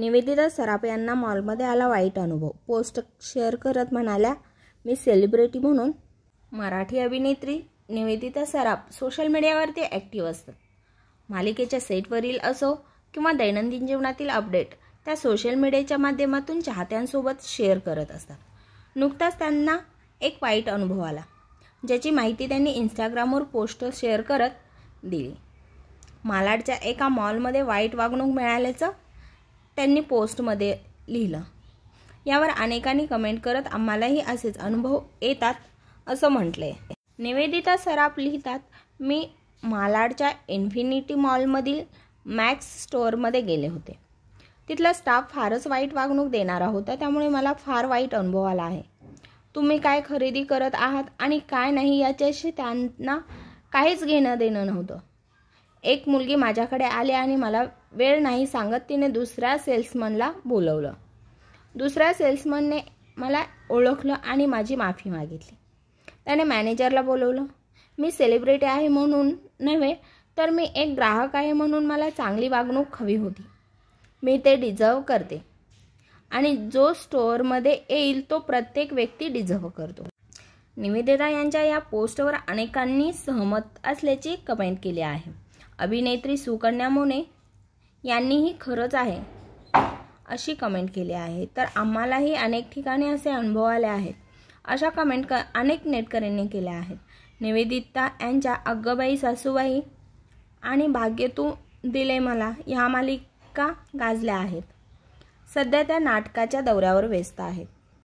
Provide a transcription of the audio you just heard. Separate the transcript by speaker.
Speaker 1: निवेदिता सराफ यांना मॉलमध्ये आला वाईट अनुभव पोस्ट शेअर करत म्हणाल्या मी सेलिब्रिटी म्हणून मराठी अभिनेत्री निवेदिता सराफ सोशल मीडियावरती ॲक्टिव्ह असतात मालिकेच्या सेटवरील असो किंवा दैनंदिन जीवनातील अपडेट त्या सोशल मीडियाच्या माध्यमातून चाहत्यांसोबत शेअर करत असतात नुकताच त्यांना एक वाईट अनुभव आला ज्याची माहिती त्यांनी इंस्टाग्रामवर पोस्ट शेअर करत दिली मालाडच्या एका मॉलमध्ये वाईट वागणूक मिळाल्याचं त्यांनी पोस्टमध्ये लिहिलं यावर अनेकांनी कमेंट करत आम्हालाही असेच अनुभव येतात असं म्हटले निवेदिता सराफ लिहितात मी मालाडच्या इन्फिनिटी मॉलमधील मॅक्स स्टोअरमध्ये गेले होते तिथला स्टाफ फारच वाईट वागणूक देणारा होता त्यामुळे मला फार वाईट अनुभव आला आहे तुम्ही काय खरेदी करत आहात आणि काय नाही याच्याशी त्यांना काहीच घेणं देणं नव्हतं एक मुलगी माझ्याकडे आली आणि मला वेळ नाही सांगत तिने दुसऱ्या सेल्समनला बोलवलं दुसऱ्या सेल्समनने मला ओळखलं आणि माझी माफी मागितली त्याने मॅनेजरला बोलवलं मी सेलिब्रिटी आहे म्हणून नव्हे तर मी एक ग्राहक आहे म्हणून मला चांगली वागणूक हवी होती मी ते डिझर्व करते आणि जो स्टोअरमध्ये येईल तो प्रत्येक व्यक्ती डिझर्व करतो निवेदिता यांच्या या पोस्टवर अनेकांनी सहमत असल्याची कमेंट केली आहे अभिनेत्री सुकन्या मोने यांनीही खरंच आहे अशी कमेंट केली आहे तर आम्हालाही अनेक ठिकाणी असे अनुभव आले आहेत अशा कमेंट क अनेक नेटकऱ्यांनी केल्या आहेत निवेदिता यांच्या अग्गबाई सासूबाई आणि भाग्य तू दिले मला ह्या मालिका गाजल्या आहेत सध्या त्या नाटकाच्या दौऱ्यावर व्यस्त आहेत